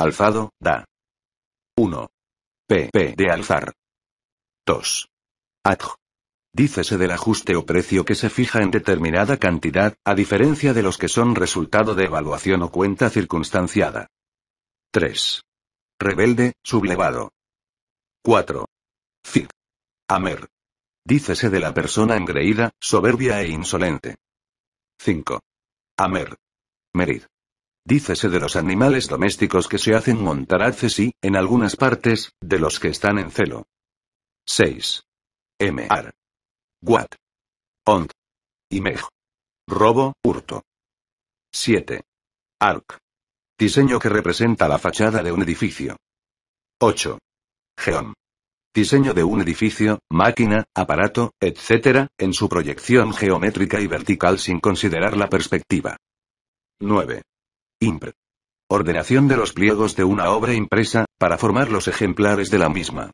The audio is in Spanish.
Alzado, da. 1. PP de alzar. 2. Adj. Dícese del ajuste o precio que se fija en determinada cantidad, a diferencia de los que son resultado de evaluación o cuenta circunstanciada. 3. Rebelde, sublevado. 4. Fig. Amer. Dícese de la persona engreída, soberbia e insolente. 5. Amer. Merid. Dícese de los animales domésticos que se hacen montaraces y, en algunas partes, de los que están en celo. 6. Mr. Guat. Ont. Imej. Robo, hurto. 7. Arc. Diseño que representa la fachada de un edificio. 8. Geom. Diseño de un edificio, máquina, aparato, etc., en su proyección geométrica y vertical sin considerar la perspectiva. 9. Impr. Ordenación de los pliegos de una obra impresa, para formar los ejemplares de la misma.